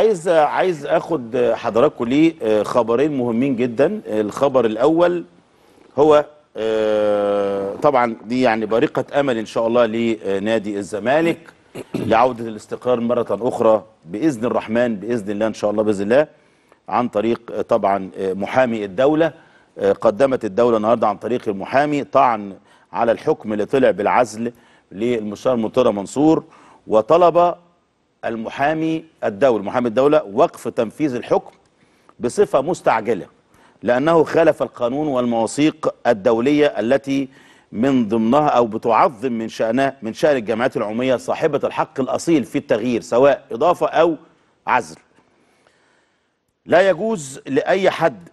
عايز عايز اخد حضراتكم لي آه، خبرين مهمين جدا الخبر الاول هو آه، طبعا دي يعني بريقه امل ان شاء الله لنادي الزمالك لعوده الاستقرار مره اخرى باذن الرحمن باذن الله ان شاء الله باذن الله عن طريق آه، طبعا محامي الدوله قدمت الدوله النهارده عن طريق المحامي طعن على الحكم اللي طلع بالعزل للمستشار مطرة منصور وطلب المحامي الدولي محامي الدولة وقف تنفيذ الحكم بصفة مستعجلة لأنه خالف القانون والمواثيق الدولية التي من ضمنها أو بتعظم من شأنها من شأن الجمعيات العمومية صاحبة الحق الأصيل في التغيير سواء إضافة أو عزل لا يجوز لأي حد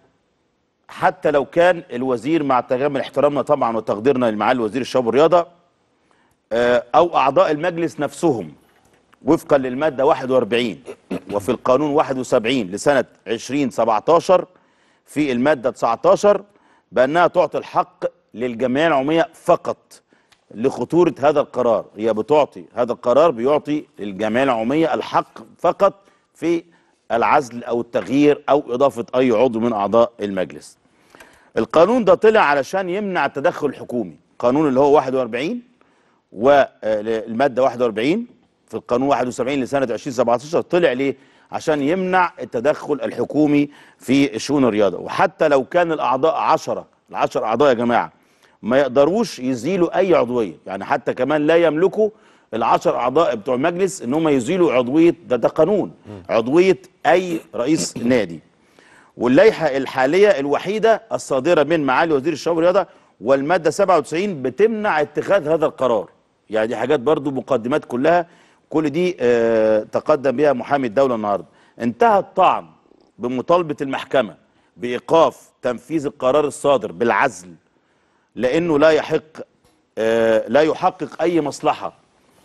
حتى لو كان الوزير مع تجمل احترامنا طبعا وتقديرنا لمعالي وزير الشباب والرياضة آه، أو أعضاء المجلس نفسهم وفقا للمادة 41 وفي القانون 71 لسنة 2017 في المادة 19 بأنها تعطي الحق للجمعية العمومية فقط لخطورة هذا القرار هي بتعطي هذا القرار بيعطي للجمعية العمومية الحق فقط في العزل أو التغيير أو إضافة أي عضو من أعضاء المجلس القانون ده طلع علشان يمنع التدخل الحكومي قانون اللي هو 41 والمادة 41 في القانون 71 لسنه 2017 طلع ليه؟ عشان يمنع التدخل الحكومي في شؤون الرياضه وحتى لو كان الاعضاء 10 ال 10 اعضاء يا جماعه ما يقدروش يزيلوا اي عضويه يعني حتى كمان لا يملكوا العشر اعضاء بتوع المجلس ان هم يزيلوا عضويه ده ده قانون عضويه اي رئيس نادي واللائحه الحاليه الوحيده الصادره من معالي وزير الشباب والرياضه والماده 97 بتمنع اتخاذ هذا القرار يعني دي حاجات برضو مقدمات كلها كل دي آه، تقدم بها محامي الدولة النهاردة انتهى الطعن بمطالبة المحكمة بإيقاف تنفيذ القرار الصادر بالعزل لأنه لا يحق آه، لا يحقق أي مصلحة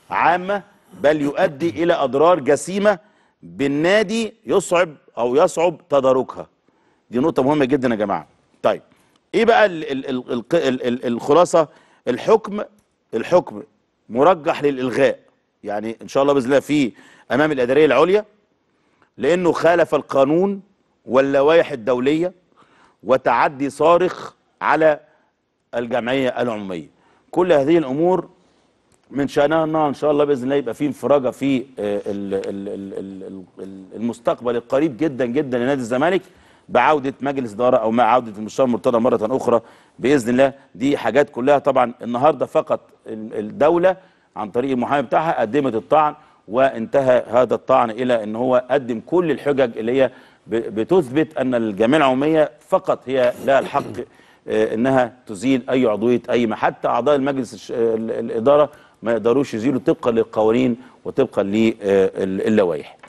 عامة بل يؤدي إلى أضرار جسيمة بالنادي يصعب أو يصعب تداركها دي نقطة مهمة جدا يا جماعة طيب إيه بقى الخلاصة الحكم الحكم مرجح للإلغاء يعني ان شاء الله باذن الله في امام الاداريه العليا لانه خالف القانون واللوائح الدوليه وتعدي صارخ على الجمعيه العموميه كل هذه الامور من شأنها أنها إن شاء الله بإذن الله يبقى في انفراجة في آه، المستقبل القريب جدا جدا لنادي الزمالك بعودة مجلس إدارة أو مع عودة المستشار مرتضى مرة أخرى بإذن الله دي حاجات كلها طبعا النهاردة فقط الدولة عن طريق المحامي بتاعها قدمت الطعن وانتهى هذا الطعن الى ان هو قدم كل الحجج اللي هي بتثبت ان الجمعيه العموميه فقط هي لها الحق آه، انها تزيل اي عضويه اي حتى اعضاء المجلس الاداره ما يقدروش يزيلوا طبقا للقوانين وطبقا آه، للوائح